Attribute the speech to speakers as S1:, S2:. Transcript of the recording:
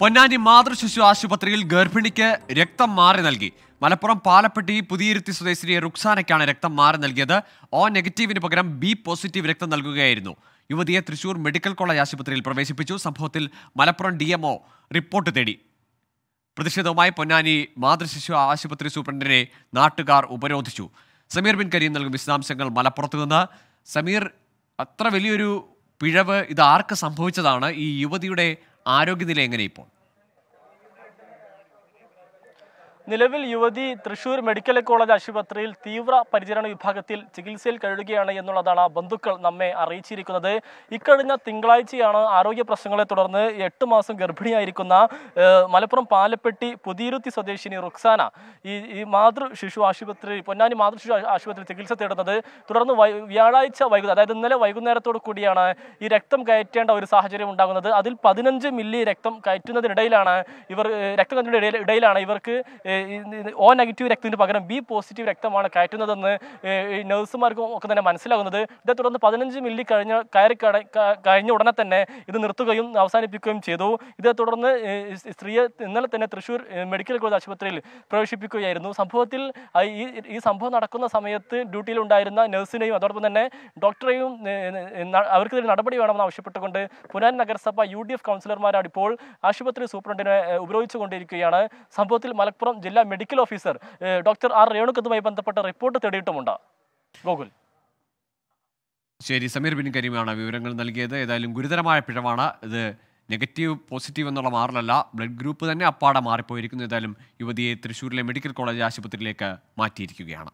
S1: പൊന്നാനി മാതൃശിശു ആശുപത്രിയിൽ ഗർഭിണിക്ക് രക്തം മാറി നൽകി മലപ്പുറം പാലപ്പെട്ടി പുതിയിരുത്തി സ്വദേശിനി റുക്സാനയ്ക്കാണ് രക്തം മാറി നൽകിയത് ഒ നെഗറ്റീവിന് പകരം ബി പോസിറ്റീവ് രക്തം നൽകുകയായിരുന്നു യുവതിയെ തൃശൂർ മെഡിക്കൽ കോളേജ് ആശുപത്രിയിൽ പ്രവേശിപ്പിച്ചു സംഭവത്തിൽ മലപ്പുറം ഡി റിപ്പോർട്ട് തേടി പ്രതിഷേധവുമായി പൊന്നാനി മാതൃശിശു ആശുപത്രി സൂപ്രണ്ടിനെ നാട്ടുകാർ ഉപരോധിച്ചു സമീർ ബിൻ കരീം നൽകും വിശദാംശങ്ങൾ മലപ്പുറത്ത് നിന്ന് സമീർ അത്ര വലിയൊരു പിഴവ് ഇത് ആർക്ക് സംഭവിച്ചതാണ് ഈ യുവതിയുടെ ആരോഗ്യനില എങ്ങനെ ഇപ്പോൾ
S2: നിലവിൽ യുവതി തൃശൂർ മെഡിക്കൽ കോളേജ് ആശുപത്രിയിൽ തീവ്ര പരിചരണ വിഭാഗത്തിൽ ചികിത്സയിൽ കഴിയുകയാണ് എന്നുള്ളതാണ് ബന്ധുക്കൾ നമ്മെ അറിയിച്ചിരിക്കുന്നത് ഇക്കഴിഞ്ഞ തിങ്കളാഴ്ചയാണ് ആരോഗ്യ പ്രശ്നങ്ങളെ തുടർന്ന് എട്ട് മാസം ഗർഭിണിയായിരിക്കുന്ന മലപ്പുറം പാലപ്പെട്ടി പുതിയിരുത്തി സ്വദേശിനി റുക്സാന ഈ ഈ മാതൃ ശിശു ആശുപത്രി പൊന്നാനി മാതൃ ശിശു ആശുപത്രി ചികിത്സ തേടുന്നത് തുടർന്ന് വ്യാഴാഴ്ച വൈകുന്നേരം അതായത് ഇന്നലെ വൈകുന്നേരത്തോടു കൂടിയാണ് ഈ രക്തം കയറ്റേണ്ട ഒരു സാഹചര്യം ഉണ്ടാകുന്നത് അതിൽ പതിനഞ്ച് മില്ലി രക്തം കയറ്റുന്നതിനിടയിലാണ് ഇവർ രക്തം ഇടയിലാണ് ഇവർക്ക് ഒ നെഗറ്റീവ് രക്തത്തിന് പകരം ബി പോസിറ്റീവ് രക്തമാണ് കയറ്റുന്നതെന്ന് നഴ്സുമാർക്കും ഒക്കെ തന്നെ മനസ്സിലാകുന്നത് ഇതേ തുടർന്ന് പതിനഞ്ച് മില്ലി കഴിഞ്ഞ കയറി കഴിഞ്ഞ ഉടനെ തന്നെ ഇത് നിർത്തുകയും അവസാനിപ്പിക്കുകയും ചെയ്തു ഇതേ തുടർന്ന് സ്ത്രീയെ ഇന്നലെ തന്നെ തൃശ്ശൂർ മെഡിക്കൽ കോളേജ് ആശുപത്രിയിൽ പ്രവേശിപ്പിക്കുകയായിരുന്നു സംഭവത്തിൽ ഈ സംഭവം നടക്കുന്ന സമയത്ത് ഡ്യൂട്ടിയിലുണ്ടായിരുന്ന നഴ്സിനെയും അതോടൊപ്പം തന്നെ ഡോക്ടറെയും അവർക്കെതിരെ നടപടി വേണമെന്ന് ആവശ്യപ്പെട്ടുകൊണ്ട് പുനാൻ നഗരസഭ യു ഡി എഫ് കൗൺസിലർമാരാണ് ഇപ്പോൾ ആശുപത്രി സൂപ്രണ്ടിനെ ഉപയോഗിച്ചുകൊണ്ടിരിക്കുകയാണ് സംഭവത്തിൽ മലപ്പുറം ജില്ലാ മെഡിക്കൽ ഓഫീസർ ഡോക്ടർ ആർ രേണുക്കത്തുമായി ബന്ധപ്പെട്ട റിപ്പോർട്ട് തേടിയിട്ടുമുണ്ട് ഗോകുൽ
S1: ശരി സമീർ ബിൻ കരീമാണ് വിവരങ്ങൾ നൽകിയത് ഏതായാലും ഗുരുതരമായ പിഴവാണ് ഇത് നെഗറ്റീവ് പോസിറ്റീവ് എന്നുള്ള മാറലല്ല ബ്ലഡ് ഗ്രൂപ്പ് തന്നെ അപ്പാടെ മാറിപ്പോയിരിക്കുന്നു ഏതായാലും യുവതിയെ തൃശ്ശൂരിലെ മെഡിക്കൽ കോളേജ് ആശുപത്രിയിലേക്ക് മാറ്റിയിരിക്കുകയാണ്